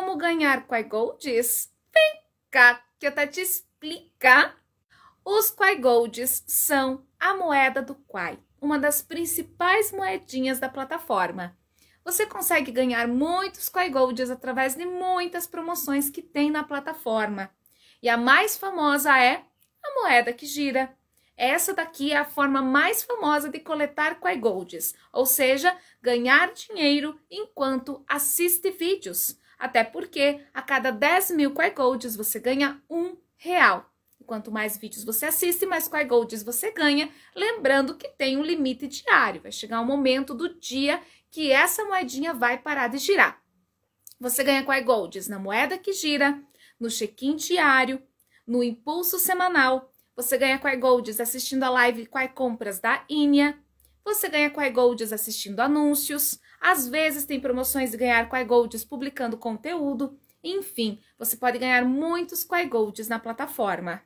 Como ganhar Quai-Golds? Vem cá que eu tá te explicar. Os Quai-Golds são a moeda do Quai, uma das principais moedinhas da plataforma. Você consegue ganhar muitos Quai-Golds através de muitas promoções que tem na plataforma. E a mais famosa é a moeda que gira. Essa daqui é a forma mais famosa de coletar Quai Golds, ou seja, ganhar dinheiro enquanto assiste vídeos. Até porque a cada 10 mil QR Codes você ganha um real. quanto mais vídeos você assiste, mais QR Golds você ganha. Lembrando que tem um limite diário. Vai chegar um momento do dia que essa moedinha vai parar de girar. Você ganha QR Golds na moeda que gira, no check-in diário, no impulso semanal. Você ganha QR Golds assistindo a live QR Compras da Inia. Você ganha QR Golds assistindo anúncios, às vezes tem promoções de ganhar Quai Golds publicando conteúdo. Enfim, você pode ganhar muitos Quai Golds na plataforma.